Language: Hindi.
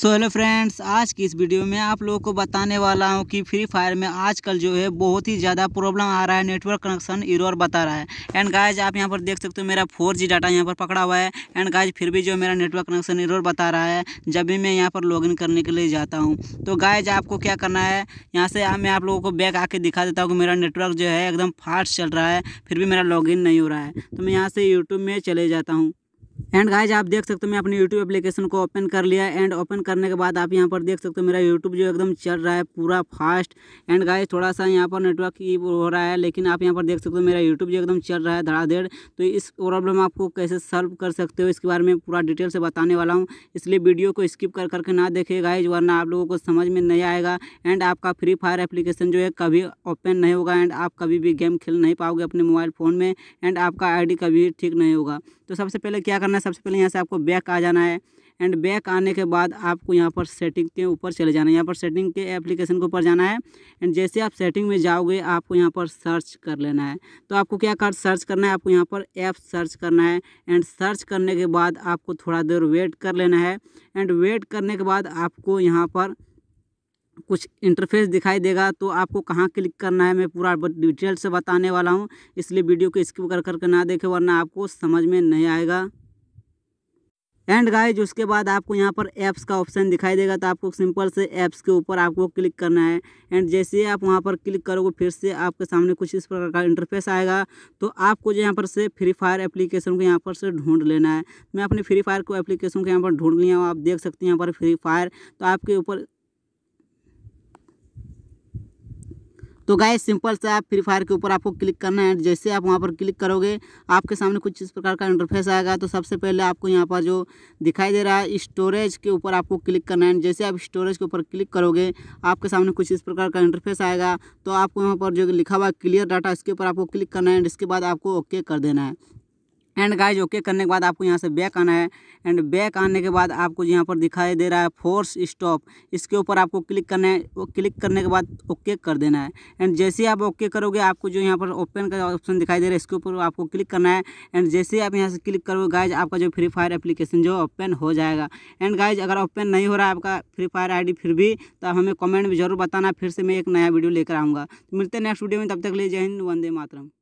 सो हेलो फ्रेंड्स आज की इस वीडियो में आप लोगों को बताने वाला हूं कि फ्री फायर में आजकल जो है बहुत ही ज़्यादा प्रॉब्लम आ रहा है नेटवर्क कनेक्शन इरोर बता रहा है एंड गाइज आप यहां पर देख सकते हो मेरा फोर जी डाटा यहाँ पर पकड़ा हुआ है एंड गाइज फिर भी जो मेरा नेटवर्क कनेक्शन इरोर बता रहा है जब भी मैं यहाँ पर लॉग करने के लिए जाता हूँ तो गाइज आपको क्या करना है यहाँ से मैं आप लोगों को बैक आके दिखा देता हूँ कि मेरा नेटवर्क जो है एकदम फास्ट चल रहा है फिर भी मेरा लॉग नहीं हो रहा है तो मैं यहाँ से यूट्यूब में चले जाता हूँ एंड गाइज आप देख सकते हो मैं अपने यूट्यूब एप्लीकेशन को ओपन कर लिया एंड ओपन करने के बाद आप यहाँ पर देख सकते हो मेरा यूट्यूब जो एकदम चल रहा है पूरा फास्ट एंड गाइज थोड़ा सा यहाँ पर नेटवर्क ही हो रहा है लेकिन आप यहाँ पर देख सकते हो मेरा यूट्यूब जो एकदम चल रहा है धड़ाधेड़ तो इस प्रॉब्लम आपको कैसे सॉल्व कर सकते हो इसके बारे में पूरा डिटेल से बताने वाला हूँ इसलिए वीडियो को स्किप कर करके ना देखे गाइज वरना आप लोगों को समझ में नहीं आएगा एंड आपका फ्री फायर एप्लीकेशन जो है कभी ओपन नहीं होगा एंड आप कभी भी गेम खेल नहीं पाओगे अपने मोबाइल फ़ोन में एंड आपका आई कभी ठीक नहीं होगा तो सबसे पहले क्या करना है सबसे पहले यहाँ से आपको बैक आ जाना है एंड बैक आने के बाद आपको यहाँ पर सेटिंग के ऊपर चले जाना है यहाँ पर सेटिंग के एप्लीकेशन के ऊपर जाना है एंड जैसे आप सेटिंग में जाओगे आपको यहाँ पर सर्च कर लेना है तो आपको क्या कर सर्च करना है आपको यहाँ पर ऐप सर्च करना है एंड सर्च करने के बाद आपको थोड़ा देर वेट कर लेना है एंड वेट करने के बाद आपको यहाँ पर कुछ इंटरफेस दिखाई देगा तो आपको कहाँ क्लिक करना है मैं पूरा डिटेल से बताने वाला हूँ इसलिए वीडियो को स्किप कर करके ना देखें वरना आपको समझ में नहीं आएगा एंड गाइज उसके बाद आपको यहाँ पर ऐप्स का ऑप्शन दिखाई देगा तो आपको सिंपल से ऐप्स के ऊपर आपको क्लिक करना है एंड जैसे आप वहाँ पर क्लिक करोगे फिर से आपके सामने कुछ इस प्रकार का इंटरफेस आएगा तो आपको जो यहाँ पर से फ्री फायर एप्लीकेशन को यहाँ पर से ढूंढ लेना है मैं अपने फ्री फायर को एप्लीकेशन को यहाँ पर ढूंढ लिया हूँ आप देख सकते हैं यहाँ पर फ्री फायर तो आपके ऊपर तो गाय सिंपल सा फ्री फायर के ऊपर आपको क्लिक करना है जैसे आप वहाँ पर क्लिक करोगे आपके सामने कुछ इस प्रकार का इंटरफेस आएगा तो सबसे पहले आपको यहाँ पर जो दिखाई दे रहा है स्टोरेज के ऊपर आपको क्लिक करना है जैसे आप स्टोरेज के ऊपर क्लिक करोगे आपके सामने कुछ इस प्रकार का इंटरफेस आएगा तो आपको यहाँ पर जो लिखा हुआ क्लियर डाटा इसके ऊपर आपको क्लिक करना है इसके बाद आपको ओके कर देना है एंड गाइज ओके करने के बाद आपको यहाँ से बैक आना है एंड बैक आने के बाद आपको यहाँ पर दिखाई दे रहा है फोर्स स्टॉप इसके ऊपर आपको क्लिक करना है वो क्लिक करने के बाद ओके कर देना है एंड जैसे ही आप ओके करोगे आपको जो यहाँ पर ओपन का ऑप्शन दिखाई दे रहा है इसके ऊपर आपको क्लिक करना है एंड जैसे ही आप यहाँ से क्लिक करोगे गाइज आपका जो फ्री फायर एप्लीकेशन जो ओपन हो जाएगा एंड गाइज अगर ओपन नहीं हो रहा है आपका फ्री फायर आई फिर भी तो आप हमें कॉमेंट में जरूर बताना फिर से मैं एक नया वीडियो लेकर आऊँगा तो मिलते हैं नेक्स्ट वीडियो में तब तक ले जय हिंद वंदे मातरम